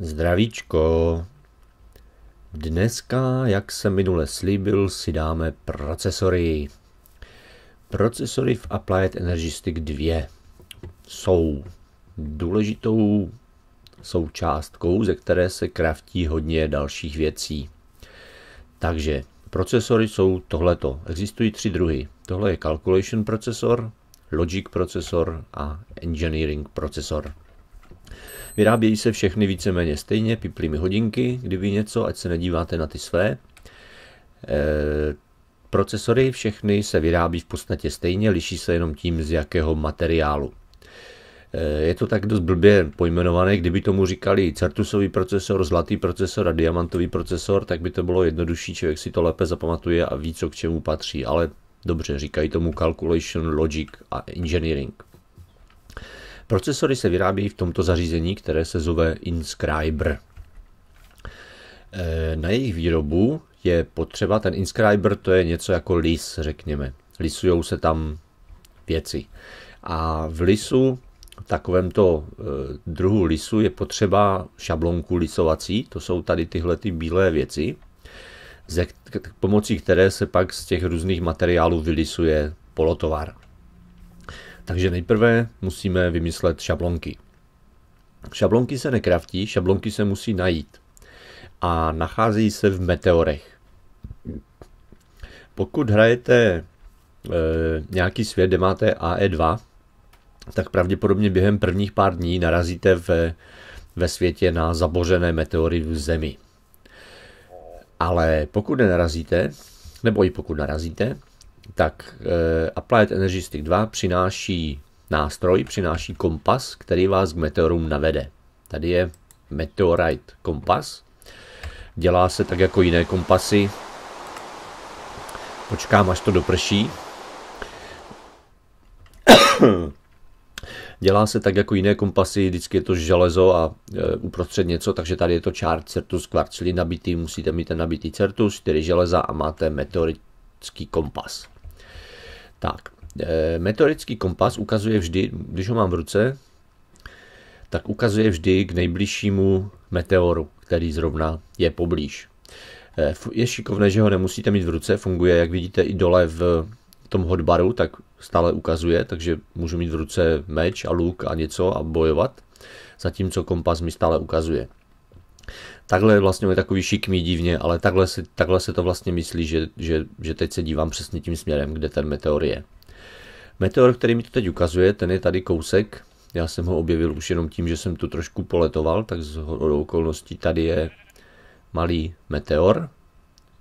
Zdravíčko. Dneska, jak jsem minule slíbil, si dáme procesory. Procesory v Applied Energy Stick 2 jsou důležitou součástkou, ze které se kraftí hodně dalších věcí. Takže procesory jsou tohleto. Existují tři druhy. Tohle je calculation procesor, logic procesor a engineering procesor. Vyrábějí se všechny víceméně stejně, piply mi hodinky, kdyby něco, ať se nedíváte na ty své. E, procesory všechny se vyrábí v podstatě stejně, liší se jenom tím, z jakého materiálu. E, je to tak dost blbě pojmenované, kdyby tomu říkali certusový procesor, zlatý procesor a diamantový procesor, tak by to bylo jednodušší, člověk si to lépe zapamatuje a ví, co k čemu patří, ale dobře, říkají tomu calculation, logic a engineering. Procesory se vyrábějí v tomto zařízení, které se zove Inscriber. Eh, na jejich výrobu je potřeba, ten Inscriber to je něco jako lis, řekněme. Lisujou se tam věci. A v lisu, v takovémto eh, druhu lisu, je potřeba šablonku lisovací, to jsou tady tyhle ty bílé věci, pomocí které se pak z těch různých materiálů vylisuje polotovar. Takže nejprve musíme vymyslet šablonky. Šablonky se nekraftí, šablonky se musí najít. A nacházejí se v meteorech. Pokud hrajete e, nějaký svět, kde máte AE2, tak pravděpodobně během prvních pár dní narazíte ve, ve světě na zabořené meteory v Zemi. Ale pokud nenarazíte, nebo i pokud narazíte, tak eh, Applied Energy Stick 2 přináší nástroj, přináší kompas, který vás k meteorům navede. Tady je Meteorite kompas. Dělá se tak jako jiné kompasy. Počkám, až to doprší. Dělá se tak jako jiné kompasy, vždycky je to železo a e, uprostřed něco, takže tady je to čár certus kvarcili nabitý, musíte mít ten nabitý certus, tedy železa a máte meteorický kompas. Tak, eh, meteorický kompas ukazuje vždy, když ho mám v ruce, tak ukazuje vždy k nejbližšímu meteoru, který zrovna je poblíž. Eh, je šikovné, že ho nemusíte mít v ruce, funguje, jak vidíte, i dole v tom hotbaru, tak stále ukazuje, takže můžu mít v ruce meč a luk a něco a bojovat, zatímco kompas mi stále ukazuje takhle vlastně je takový šikmý divně, ale takhle se, takhle se to vlastně myslí, že, že, že teď se dívám přesně tím směrem, kde ten meteor je. Meteor, který mi to teď ukazuje, ten je tady kousek. Já jsem ho objevil už jenom tím, že jsem tu trošku poletoval, tak z hodou okolností tady je malý meteor.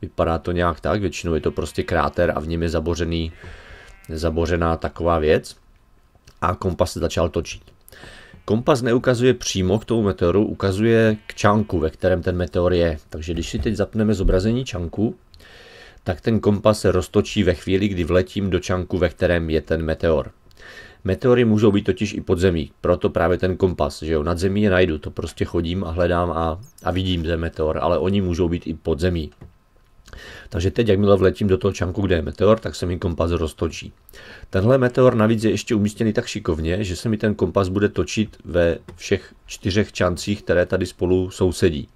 Vypadá to nějak tak, většinou je to prostě kráter a v něm je zabořený, zabořená taková věc. A kompas se začal točit. Kompas neukazuje přímo k tomu meteoru, ukazuje k čánku, ve kterém ten meteor je. Takže když si teď zapneme zobrazení čánku, tak ten kompas se roztočí ve chvíli, kdy vletím do čánku, ve kterém je ten meteor. Meteory můžou být totiž i pod zemí, proto právě ten kompas, že jo, nad zemí je najdu, to prostě chodím a hledám a, a vidím ten meteor, ale oni můžou být i pod zemí. Takže teď, jakmile vletím do toho čanku, kde je meteor, tak se mi kompas roztočí. Tenhle meteor navíc je ještě umístěný tak šikovně, že se mi ten kompas bude točit ve všech čtyřech čancích, které tady spolu sousedí.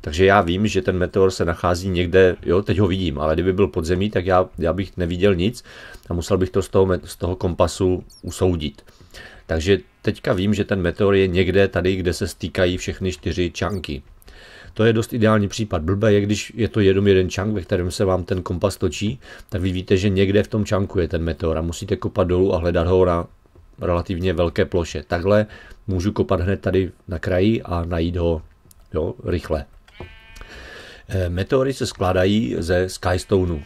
Takže já vím, že ten meteor se nachází někde, jo, teď ho vidím, ale kdyby byl pod zemí, tak já, já bych neviděl nic a musel bych to z toho, z toho kompasu usoudit. Takže teďka vím, že ten meteor je někde tady, kde se stýkají všechny čtyři čanky. To je dost ideální případ. Blbe je, když je to jenom jeden čank, ve kterém se vám ten kompas točí, tak vy víte, že někde v tom čanku je ten meteor a musíte kopat dolů a hledat ho na relativně velké ploše. Takhle můžu kopat hned tady na kraji a najít ho jo, rychle. Eh, meteory se skládají ze skystoneu.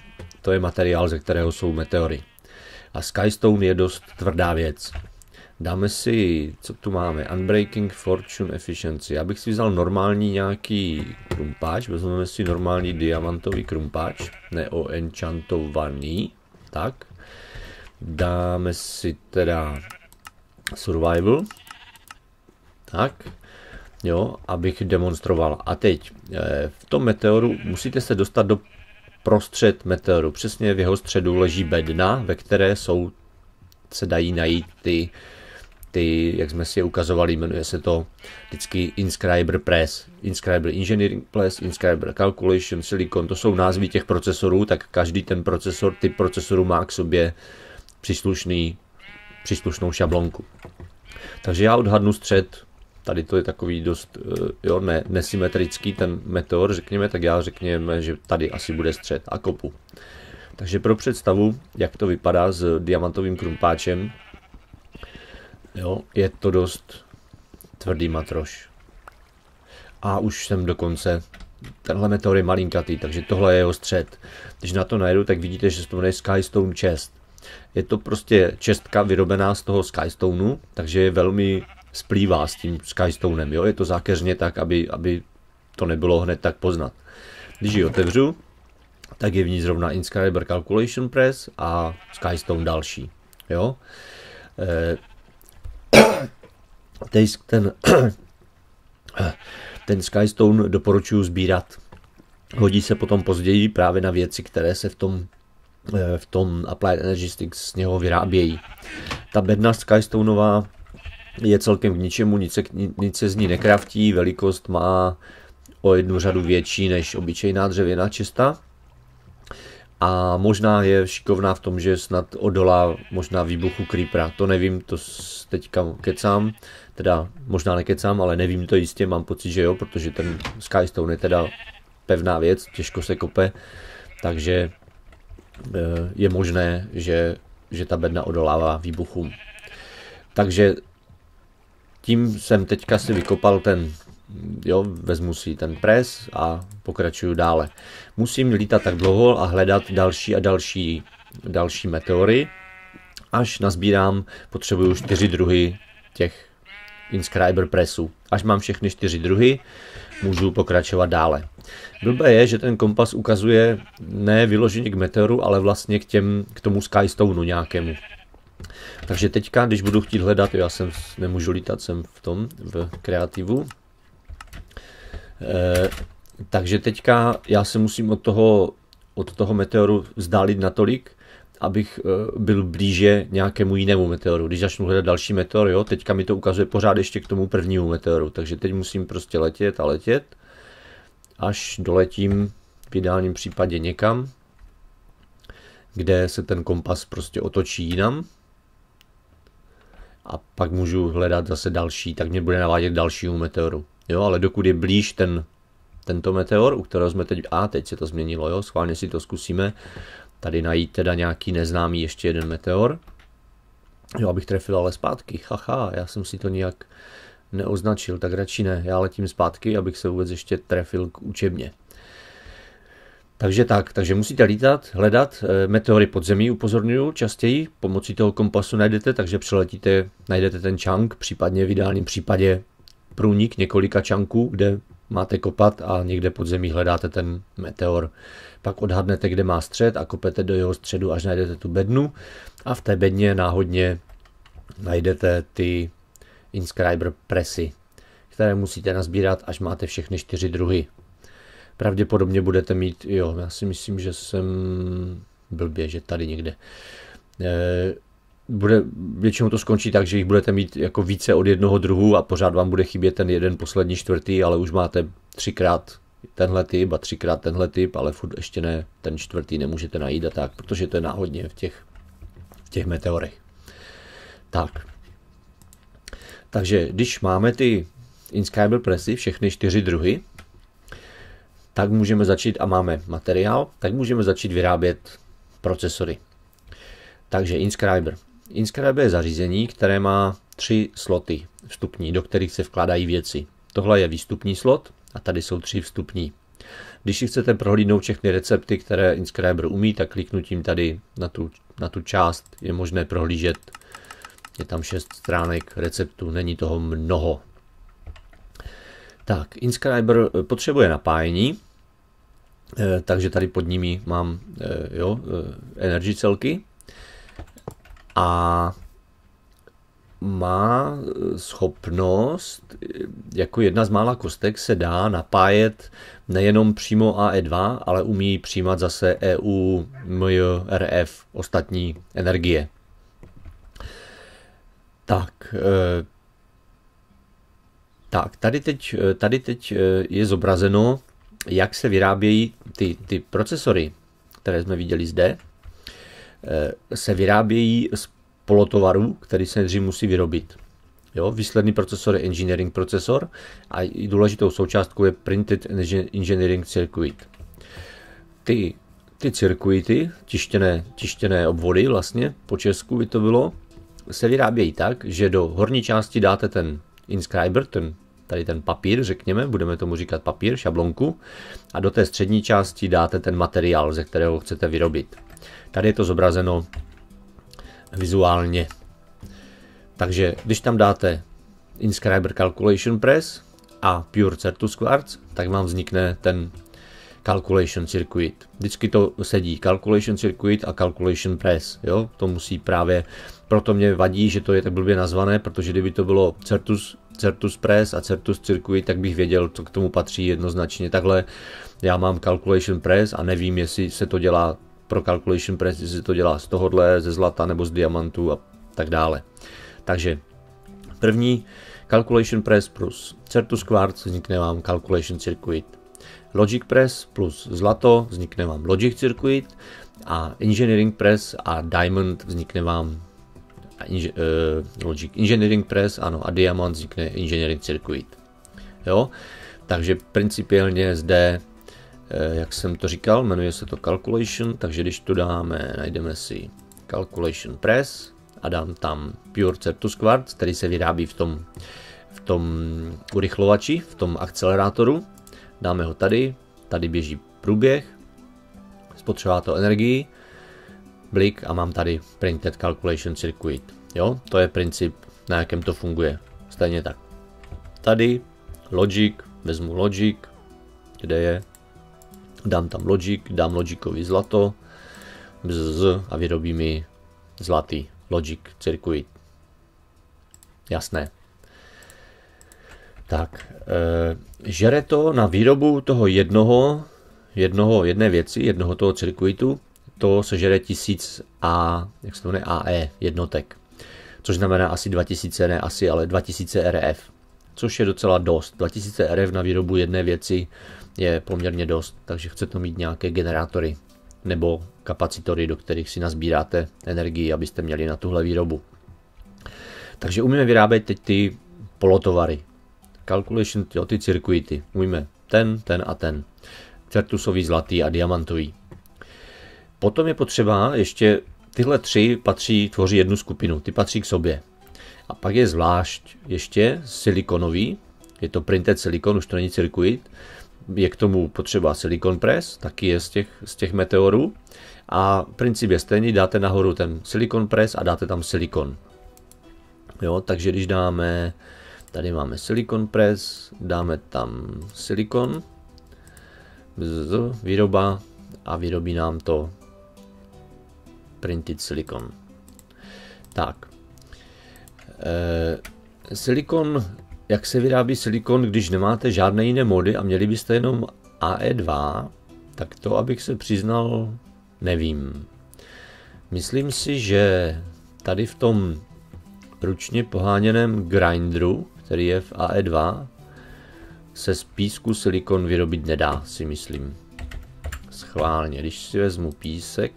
To je materiál, ze kterého jsou meteory. A skystone je dost tvrdá věc. Dáme si, co tu máme, Unbreaking Fortune Efficiency. Já bych si vzal normální nějaký krumpáč, vezmeme si normální diamantový krumpáč, neoenchantovaný, tak. Dáme si teda Survival, tak, jo, abych demonstroval. A teď, eh, v tom meteoru musíte se dostat do prostřed meteoru. Přesně v jeho středu leží bedna, ve které jsou, se dají najít ty uh, ty, jak jsme si je ukazovali, jmenuje se to vždycky Inscriber Press, Inscriber Engineering Press, Inscriber Calculation, Silicon, to jsou názvy těch procesorů, tak každý ten procesor, typ procesoru má k sobě příslušný, příslušnou šablonku. Takže já odhadnu střed, tady to je takový dost eh, jo, ne, nesymetrický ten meteor, řekněme, tak já řekněme, že tady asi bude střed a kopu. Takže pro představu, jak to vypadá s diamantovým krumpáčem, Jo, je to dost tvrdý matroš. A už jsem dokonce. Tenhle meteor je malinkatý, takže tohle je jeho střed. Když na to najdu, tak vidíte, že se to jmenuje Skystone Chest. Je to prostě čestka vyrobená z toho Skystoneu, takže je velmi splývá s tím Skystonem. Jo? Je to zákeřně tak, aby, aby to nebylo hned tak poznat. Když ji otevřu, tak je v ní zrovna Inscriber Calculation Press a Skystone další. Jo? E, ten, ten Skystone doporučuju sbírat. Hodí se potom později právě na věci, které se v tom eh, v tom Applied Energy Sticks z něho vyrábějí. Ta bedna Skystoneová je celkem k ničemu, nic se, nic se z ní nekraftí, velikost má o jednu řadu větší než obyčejná dřevěná čista a možná je šikovná v tom, že snad odolá možná výbuchu Creepera. To nevím, to teďka kecám, teda možná nekecám, ale nevím to jistě, mám pocit, že jo, protože ten Skystone je teda pevná věc, těžko se kope, takže e, je možné, že, že ta bedna odolává výbuchům. Takže tím jsem teďka si vykopal ten jo, vezmu si ten pres a pokračuju dále. Musím lítat tak dlouho a hledat další a další, další meteory, až nazbírám, potřebuju čtyři druhy těch inscriber presů. Až mám všechny čtyři druhy, můžu pokračovat dále. Blbé je, že ten kompas ukazuje ne vyloženě k meteoru, ale vlastně k, těm, k tomu skystonu nějakému. Takže teďka, když budu chtít hledat, já jsem nemůžu lítat, jsem v tom, v kreativu, Eh, takže teďka já se musím od toho, od toho meteoru vzdálit natolik, abych eh, byl blíže nějakému jinému meteoru. Když začnu hledat další meteor, jo, teďka mi to ukazuje pořád ještě k tomu prvnímu meteoru, takže teď musím prostě letět a letět, až doletím v ideálním případě někam, kde se ten kompas prostě otočí jinam a pak můžu hledat zase další, tak mě bude navádět dalšímu meteoru. Jo, ale dokud je blíž ten, tento meteor, u kterého jsme teď, a teď se to změnilo, jo, schválně si to zkusíme, tady najít teda nějaký neznámý ještě jeden meteor, jo, abych trefil ale zpátky, haha, já jsem si to nějak neoznačil, tak radši ne, já letím zpátky, abych se vůbec ještě trefil k učebně. Takže tak, takže musíte lítat, hledat eh, meteory pod zemí, upozorňuju, častěji pomocí toho kompasu najdete, takže přeletíte, najdete ten chunk, případně v ideálním případě průnik několika čanků, kde máte kopat a někde pod zemí hledáte ten meteor. Pak odhadnete, kde má střed a kopete do jeho středu, až najdete tu bednu a v té bedně náhodně najdete ty inscriber presy, které musíte nazbírat, až máte všechny čtyři druhy. Pravděpodobně budete mít, jo, já si myslím, že jsem blbě, že tady někde. E, bude, většinou to skončí tak, že jich budete mít jako více od jednoho druhu a pořád vám bude chybět ten jeden poslední čtvrtý, ale už máte třikrát tenhle typ a třikrát tenhle typ, ale furt ještě ne, ten čtvrtý nemůžete najít a tak, protože to je náhodně v těch, v těch meteorech. Tak. Takže když máme ty inscribable pressy, všechny čtyři druhy, tak můžeme začít, a máme materiál, tak můžeme začít vyrábět procesory. Takže inscriber. Inscribe je zařízení, které má tři sloty vstupní, do kterých se vkládají věci. Tohle je výstupní slot a tady jsou tři vstupní. Když si chcete prohlídnout všechny recepty, které Inscriber umí, tak kliknutím tady na tu, na tu část je možné prohlížet. Je tam šest stránek receptů, není toho mnoho. Tak, Inscriber eh, potřebuje napájení, eh, takže tady pod nimi mám eh, jo, energy celky a má schopnost, jako jedna z mála kostek se dá napájet nejenom přímo AE2, ale umí přijímat zase EU, MJ, RF, ostatní energie. Tak, eh, tak tady, teď, tady teď eh, je zobrazeno, jak se vyrábějí ty, ty procesory, které jsme viděli zde. Eh, se vyrábějí z polotovaru, který se nejdřív musí vyrobit. Jo, výsledný procesor je engineering procesor a důležitou součástkou je printed engineering circuit. Ty, ty cirkuity, tištěné, tištěné obvody vlastně, po česku by to bylo, se vyrábějí tak, že do horní části dáte ten inscriber, ten, tady ten papír, řekněme, budeme tomu říkat papír, šablonku, a do té střední části dáte ten materiál, ze kterého chcete vyrobit. Tady je to zobrazeno vizuálně. Takže když tam dáte Inscriber Calculation Press a Pure Certus Quartz, tak vám vznikne ten Calculation Circuit. Vždycky to sedí Calculation Circuit a Calculation Press. Jo? To musí právě, proto mě vadí, že to je tak blbě nazvané, protože kdyby to bylo Certus, Certus Press a Certus Circuit, tak bych věděl, co k tomu patří jednoznačně. Takhle já mám Calculation Press a nevím, jestli se to dělá pro calculation press, jestli to dělá z tohohle, ze zlata nebo z diamantu a tak dále. Takže první Calculation Press plus Certus Quartz vznikne vám Calculation Circuit. Logic Press plus zlato vznikne vám Logic Circuit a Engineering Press a Diamond vznikne vám inže, uh, Logic Engineering Press ano, a Diamant vznikne Engineering Circuit. Jo? Takže principiálně zde Eh, jak jsem to říkal, jmenuje se to Calculation, takže když to dáme, najdeme si Calculation Press a dám tam Pure Certus Quartz, který se vyrábí v tom, v tom urychlovači, v tom akcelerátoru. Dáme ho tady, tady běží průběh, spotřebá to energii, blik a mám tady Printed Calculation Circuit. Jo, to je princip, na jakém to funguje. Stejně tak. Tady Logic, vezmu Logic, kde je, dám tam Logic, dám Logicovi zlato, bzz, a vyrobí mi zlatý Logic cirkuit. Jasné. Tak, e, žere to na výrobu toho jednoho, jednoho, jedné věci, jednoho toho cirkuitu, to se žere tisíc A, jak se to jmenuje, AE jednotek. Což znamená asi 2000, ne asi, ale 2000 RF. Což je docela dost. 2000 RF na výrobu jedné věci je poměrně dost, takže chcete mít nějaké generátory nebo kapacitory, do kterých si nazbíráte energii, abyste měli na tuhle výrobu. Takže umíme vyrábět teď ty polotovary. Calculation, jo, ty cirkuity. Umíme ten, ten a ten. Certusový, zlatý a diamantový. Potom je potřeba ještě, tyhle tři patří, tvoří jednu skupinu, ty patří k sobě. A pak je zvlášť ještě silikonový, je to printed silikon, už to není cirkuit, je k tomu potřeba silikon press, taky je z těch, z těch meteorů. A princip je stejný, dáte nahoru ten silikon press a dáte tam silikon. Jo, takže když dáme, tady máme silikon press, dáme tam silikon, výroba a vyrobí nám to printed silikon. Tak, e, eh, silikon jak se vyrábí silikon, když nemáte žádné jiné mody a měli byste jenom AE2, tak to, abych se přiznal, nevím. Myslím si, že tady v tom ručně poháněném grindru, který je v AE2, se z písku silikon vyrobit nedá, si myslím. Schválně, když si vezmu písek,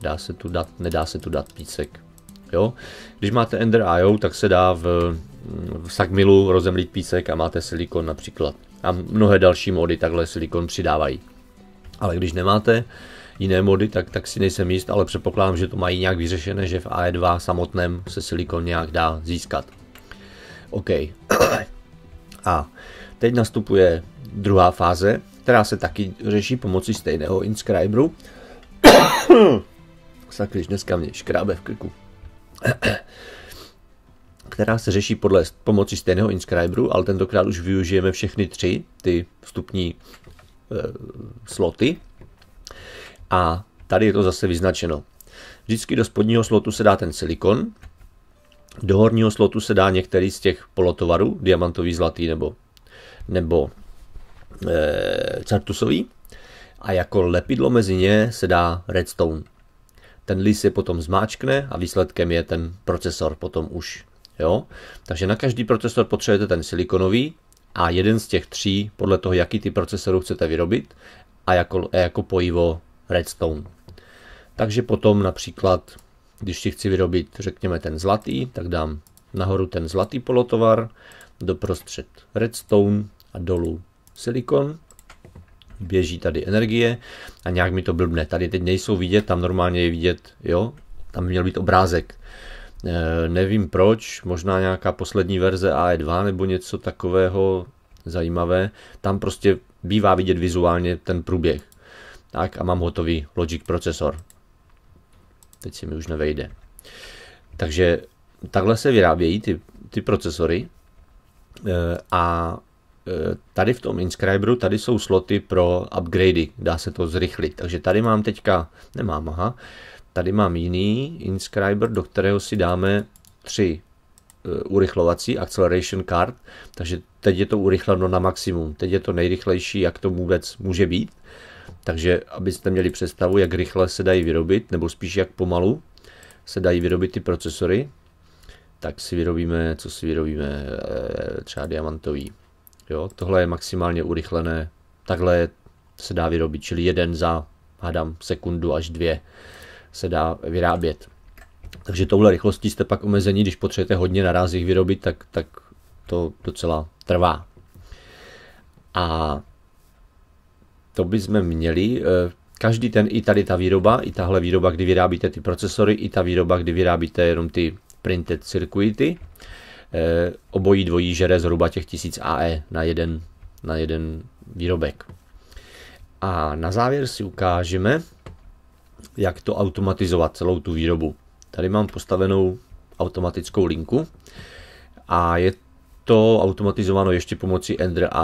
dá se tu dát, nedá se tu dát písek. Jo? Když máte Ender IO, tak se dá v, v Sagmilu rozemlít písek a máte silikon například. A mnohé další mody takhle silikon přidávají. Ale když nemáte jiné mody, tak, tak si nejsem jist, ale předpokládám, že to mají nějak vyřešené, že v AE2 samotném se silikon nějak dá získat. OK. A teď nastupuje druhá fáze, která se taky řeší pomocí stejného inscriberu. Sakryž, dneska mě škrábe v krku. která se řeší podle pomocí stejného inscriberu, ale tentokrát už využijeme všechny tři ty vstupní e, sloty. A tady je to zase vyznačeno. Vždycky do spodního slotu se dá ten silikon, do horního slotu se dá některý z těch polotovarů, diamantový, zlatý nebo, nebo e, eh, cartusový. A jako lepidlo mezi ně se dá redstone ten list je potom zmáčkne a výsledkem je ten procesor potom už. Jo? Takže na každý procesor potřebujete ten silikonový a jeden z těch tří, podle toho, jaký ty procesorů chcete vyrobit, a jako, a jako pojivo redstone. Takže potom například, když si chci vyrobit, řekněme, ten zlatý, tak dám nahoru ten zlatý polotovar, doprostřed redstone a dolů silikon běží tady energie a nějak mi to blbne. Tady teď nejsou vidět, tam normálně je vidět, jo, tam měl být obrázek. E, nevím proč, možná nějaká poslední verze AE2 nebo něco takového zajímavé. Tam prostě bývá vidět vizuálně ten průběh. Tak a mám hotový Logic procesor. Teď se mi už nevejde. Takže takhle se vyrábějí ty, ty procesory e, a Eh, tady v tom Inscriberu, tady jsou sloty pro upgradey, dá se to zrychlit. Takže tady mám teďka, nemám, aha, tady mám jiný Inscriber, do kterého si dáme tři eh, urychlovací acceleration card, takže teď je to urychleno na maximum, teď je to nejrychlejší, jak to vůbec může být. Takže abyste měli představu, jak rychle se dají vyrobit, nebo spíš jak pomalu se dají vyrobit ty procesory, tak si vyrobíme, co si vyrobíme, eh, třeba diamantový. Jo, tohle je maximálně urychlené. Takhle se dá vyrobit, čili jeden za, hádám, sekundu až dvě se dá vyrábět. Takže touhle rychlostí jste pak omezení, když potřebujete hodně naraz jich vyrobit, tak, tak to docela trvá. A to jsme měli. Eh, každý ten, i tady ta výroba, i tahle výroba, kdy vyrábíte ty procesory, i ta výroba, kdy vyrábíte jenom ty printed circuity, Eh, obojí dvojí žere zhruba těch 1000 AE na jeden, na jeden výrobek. A na závěr si ukážeme, jak to automatizovat celou tu výrobu. Tady mám postavenou automatickou linku a je to automatizováno ještě pomocí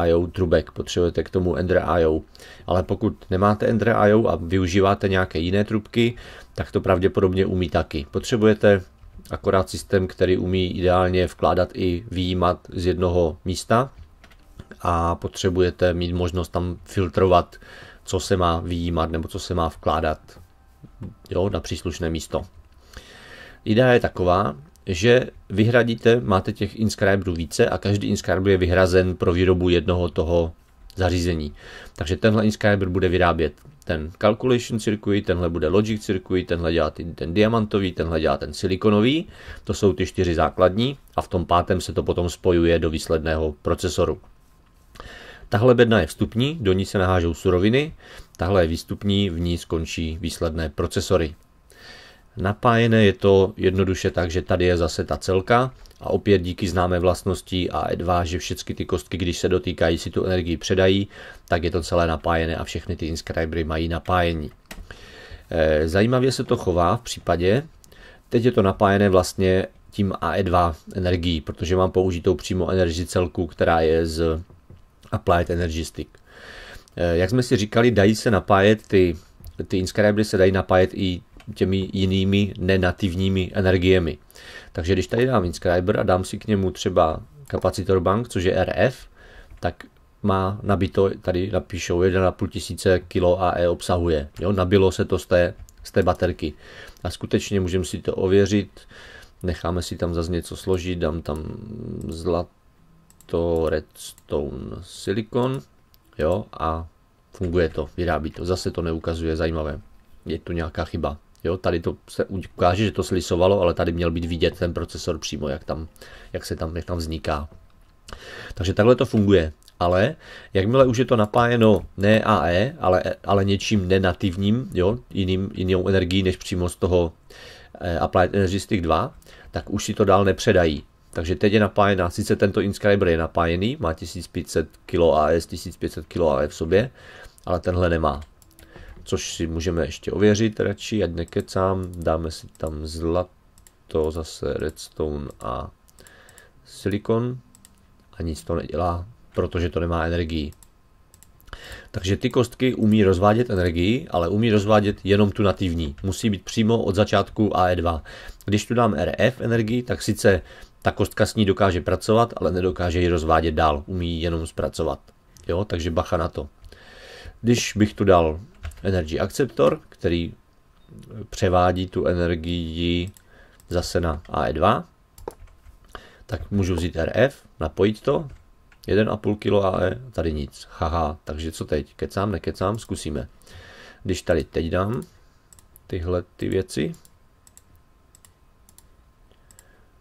IO trubek, potřebujete k tomu IO, ale pokud nemáte IO a využíváte nějaké jiné trubky, tak to pravděpodobně umí taky. Potřebujete akorát systém, který umí ideálně vkládat i výjímat z jednoho místa a potřebujete mít možnost tam filtrovat, co se má výjímat nebo co se má vkládat jo, na příslušné místo. Idea je taková, že vyhradíte, máte těch inscriberů více a každý inscriber je vyhrazen pro výrobu jednoho toho zařízení. Takže tenhle inscriber bude vyrábět ten calculation circuit, tenhle bude logic circuit, tenhle dělá ten, ten diamantový, tenhle dělá ten silikonový, to jsou ty čtyři základní a v tom pátém se to potom spojuje do výsledného procesoru. Tahle bedna je vstupní, do ní se nahážou suroviny, tahle je výstupní, v ní skončí výsledné procesory. Napájené je to jednoduše tak, že tady je zase ta celka, a opět díky známé vlastnosti a E2, že všechny ty kostky, když se dotýkají, si tu energii předají, tak je to celé napájené a všechny ty inscribery mají napájení. Eh, zajímavě se to chová v případě, teď je to napájené vlastně tím AE2 energií, protože mám použitou přímo energii celku, která je z Applied Energy Stick. Eh, jak jsme si říkali, dají se napájet ty, ty inscribery se dají napájet i těmi jinými nenativními energiemi. Takže když tady dám inscriber a dám si k němu třeba kapacitor bank, což je RF, tak má nabito, tady napíšou 1,5 tisíce kilo AE obsahuje. Jo, nabilo se to z té, z té baterky. A skutečně můžeme si to ověřit, necháme si tam zase něco složit, dám tam zlato, redstone, silikon, jo, a funguje to, vyrábí to. Zase to neukazuje, zajímavé. Je tu nějaká chyba. Jo, tady to se ukáže, že to slisovalo, ale tady měl být vidět ten procesor přímo, jak, tam, jak se tam, jak tam vzniká. Takže takhle to funguje. Ale jakmile už je to napájeno ne AE, ale, ale něčím nenativním, jo, jiným, jinou energií než přímo z toho eh, Applied Energy Stick 2, tak už si to dál nepředají. Takže teď je napájená, sice tento Inscriber je napájený, má 1500 kAS, 1500 kAE v sobě, ale tenhle nemá což si můžeme ještě ověřit radši, ať nekecám, dáme si tam zlato, zase redstone a silikon a nic to nedělá, protože to nemá energii. Takže ty kostky umí rozvádět energii, ale umí rozvádět jenom tu nativní. Musí být přímo od začátku AE2. Když tu dám RF energii, tak sice ta kostka s ní dokáže pracovat, ale nedokáže ji rozvádět dál. Umí ji jenom zpracovat. Jo, takže bacha na to. Když bych tu dal energy acceptor, který eh, převádí tu energii zase na AE2, tak můžu vzít RF, napojit to, 1,5 kg AE, tady nic, haha, takže co teď, kecám, nekecám, zkusíme. Když tady teď dám tyhle ty věci,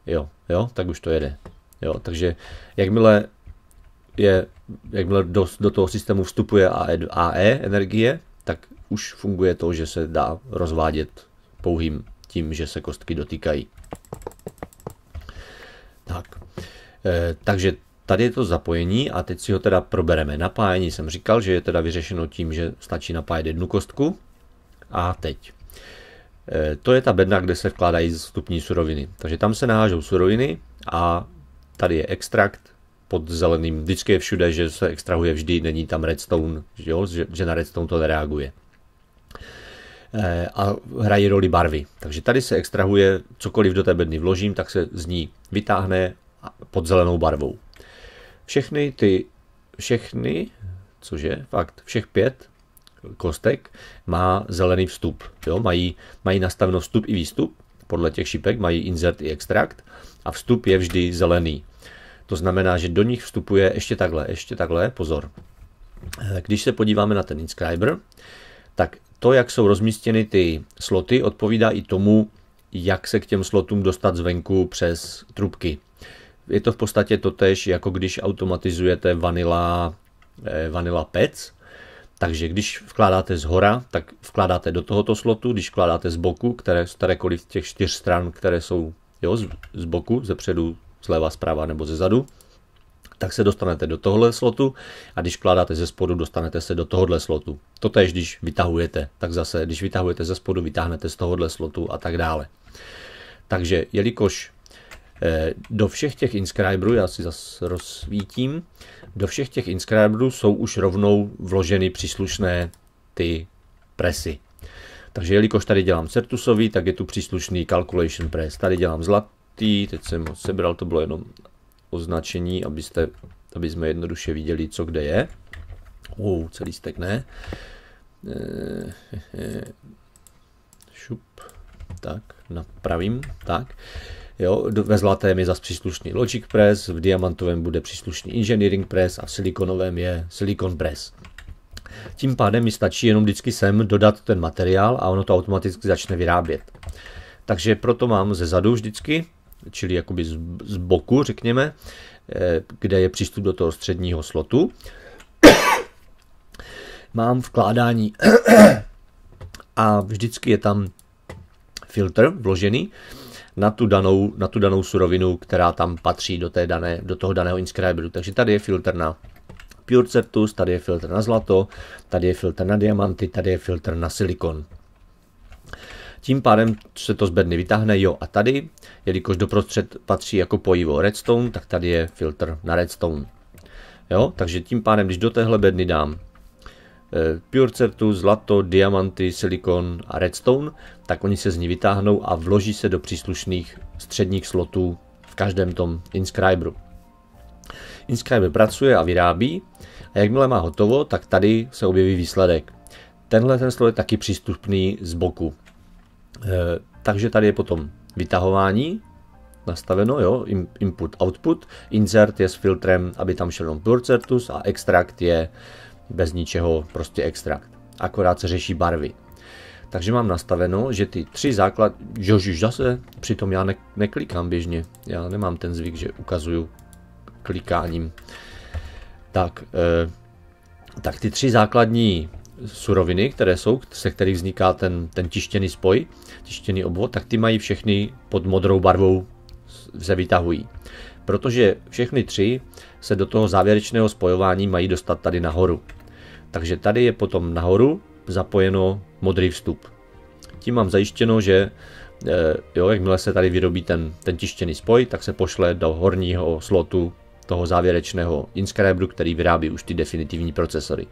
jo, jo, tak už to jede. Jo, takže jakmile je, jakmile do, do toho systému vstupuje AE, AE energie, tak už funguje to, že se dá rozvádět pouhým tím, že se kostky dotýkají. Tak. E, takže tady je to zapojení a teď si ho teda probereme. Napájení jsem říkal, že je teda vyřešeno tím, že stačí napájet jednu kostku. A teď. E, to je ta bedna, kde se vkládají vstupní suroviny. Takže tam se nahážou suroviny a tady je extrakt, pod zeleným. Vždycky je všude, že se extrahuje vždy, není tam redstone, že, jo? že, že na redstone to nereaguje. E, a hrají roli barvy. Takže tady se extrahuje, cokoliv do té bedny vložím, tak se z ní vytáhne pod zelenou barvou. Všechny ty, všechny, cože, fakt, všech pět kostek má zelený vstup. Jo? Mají, mají nastaveno vstup i výstup, podle těch šipek mají insert i extract a vstup je vždy zelený. To znamená, že do nich vstupuje ještě takhle, ještě takhle, pozor. Eh, když se podíváme na ten inscriber, tak to, jak jsou rozmístěny ty sloty, odpovídá i tomu, jak se k těm slotům dostat zvenku přes trubky. Je to v podstatě totež, jako když automatizujete vanila eh, vanila pec, takže když vkládáte z hora, tak vkládáte do tohoto slotu, když vkládáte z boku, které z kterékoliv těch čtyř stran, které jsou jo, z, z boku, ze předu, zleva, zprava nebo ze zadu, tak se dostanete do tohle slotu a když vkládáte ze spodu, dostanete se do tohohle slotu. Totež když vytahujete, tak zase, když vytahujete ze spodu, vytáhnete z tohohle slotu a tak dále. Takže jelikož eh, do všech těch inscriberů, já si zase rozsvítím, do všech těch inscriberů jsou už rovnou vloženy příslušné ty presy. Takže jelikož tady dělám Certusový, tak je tu příslušný calculation press. Tady dělám zlat, tý, teď jsem ho sebral, to bylo jenom označení, abyste, aby jsme jednoduše viděli, co kde je. Uou, celý stek ne. E, e, šup, tak, napravím, tak. Jo, ve zlatém je zase příslušný Logic Press, v diamantovém bude příslušný Engineering Press a v silikonovém je Silicon Press. Tím pádem mi stačí jenom vždycky sem dodat ten materiál a ono to automaticky začne vyrábět. Takže proto mám ze zadu vždycky čili jakoby z, z boku, řekněme, eh, kde je přístup do toho středního slotu. Mám vkládání a vždycky je tam filtr vložený na tu danou, na tu danou surovinu, která tam patří do, té dané, do toho daného inscriberu. Takže tady je filtr na Pure Certus, tady je filtr na zlato, tady je filtr na diamanty, tady je filtr na silikon. Tím pádem se to z bedny vytáhne, jo a tady, jelikož doprostřed patří jako pojivo redstone, tak tady je filtr na redstone. Jo, takže tím pádem, když do téhle bedny dám eh, Pure Certu, zlato, diamanty, silikon a redstone, tak oni se z ní vytáhnou a vloží se do příslušných středních slotů v každém tom inscriberu. Inscriber pracuje a vyrábí a jakmile má hotovo, tak tady se objeví výsledek. Tenhle ten slot je taky přístupný z boku. Eh, takže tady je potom vytahování nastaveno, jo, input, output, insert je s filtrem, aby tam šel jenom plurcertus a extract je bez ničeho prostě extract. Akorát se řeší barvy. Takže mám nastaveno, že ty tři základ... Jožiš, zase, přitom já ne, neklikám běžně. Já nemám ten zvyk, že ukazuju klikáním. Tak, eh, tak ty tři základní suroviny, které jsou, se kterých vzniká ten, ten tištěný spoj, tištěný obvod, tak ty mají všechny pod modrou barvou se vytahují. Protože všechny tři se do toho závěrečného spojování mají dostat tady nahoru. Takže tady je potom nahoru zapojeno modrý vstup. Tím mám zajištěno, že eh, jo, jakmile se tady vyrobí ten, ten tištěný spoj, tak se pošle do horního slotu toho závěrečného inscriberu, který vyrábí už ty definitivní procesory.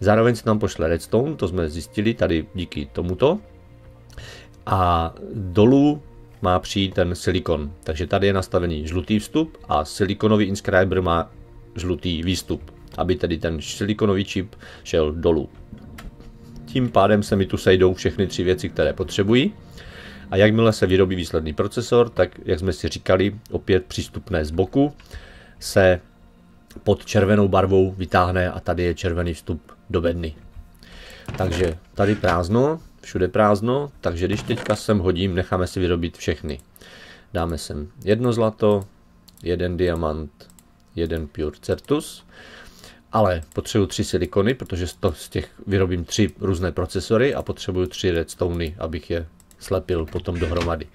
Zároveň se tam pošle redstone, to jsme zjistili tady díky tomuto. A dolů má přijít ten silikon. Takže tady je nastavený žlutý vstup a silikonový inscriber má žlutý výstup, aby tedy ten silikonový čip šel dolů. Tím pádem se mi tu sejdou všechny tři věci, které potřebují. A jakmile se vyrobí výsledný procesor, tak jak jsme si říkali, opět přístupné z boku, se pod červenou barvou vytáhne a tady je červený vstup do bedny. Takže tady prázdno, všude prázdno, takže když teďka sem hodím, necháme si vyrobit všechny. Dáme sem jedno zlato, jeden diamant, jeden pure certus, ale potřebuji tři silikony, protože z těch vyrobím tři různé procesory a potřebuji tři redstony, abych je slepil potom dohromady.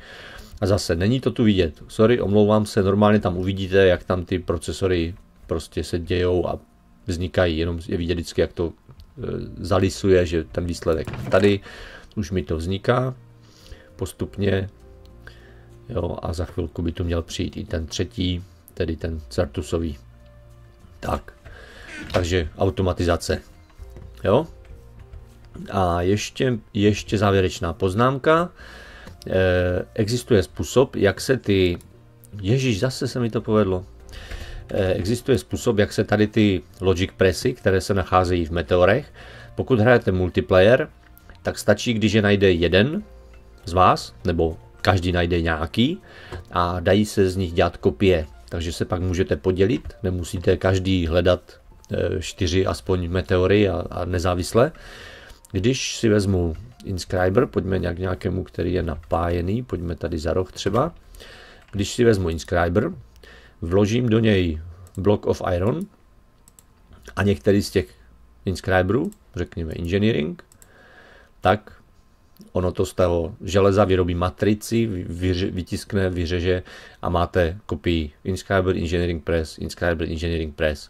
A zase, není to tu vidět. Sorry, omlouvám se, normálně tam uvidíte, jak tam ty procesory prostě se dějou a vznikají, jenom je vidět vždycky, jak to E, zalisuje, že ten výsledek tady už mi to vzniká postupně jo, a za chvilku by tu měl přijít i ten třetí, tedy ten Certusový. Tak, takže automatizace. Jo? A ještě, ještě závěrečná poznámka. E, existuje způsob, jak se ty... Ježíš, zase se mi to povedlo. Eh, existuje způsob, jak se tady ty logic pressy, které se nacházejí v meteorech, pokud hrajete multiplayer, tak stačí, když je najde jeden z vás, nebo každý najde nějaký a dají se z nich dělat kopie. Takže se pak můžete podělit, nemusíte každý hledat eh, čtyři aspoň meteory a, a nezávisle. Když si vezmu Inscriber, pojďme nějak nějakému, který je napájený, pojďme tady za roh třeba. Když si vezmu Inscriber, vložím do něj block of iron a některý z těch inscriberů, řekněme engineering, tak ono to z toho železa vyrobí matrici, vyře, vytiskne, vyřeže a máte kopii inscriber, engineering press, inscriber, engineering press.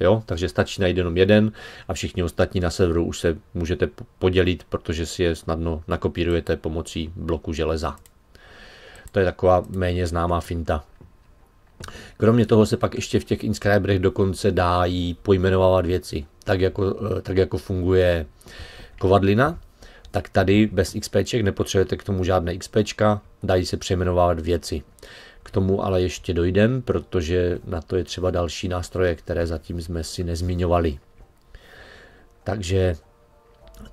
Jo? Takže stačí najít jenom jeden a všichni ostatní na severu už se můžete podělit, protože si je snadno nakopírujete pomocí bloku železa. To je taková méně známá finta. Kromě toho se pak ještě v těch inscriberech dokonce dají pojmenovávat věci. Tak jako, eh, tak jako funguje kovadlina, tak tady bez XPček nepotřebujete k tomu žádné XPčka, dají se přejmenovávat věci. K tomu ale ještě dojdem, protože na to je třeba další nástroje, které zatím jsme si nezmiňovali. Takže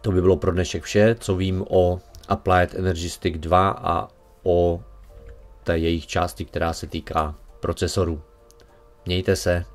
to by bylo pro dnešek vše, co vím o Applied Energy Stick 2 a o té jejich části, která se týká procesorů. Mějte se.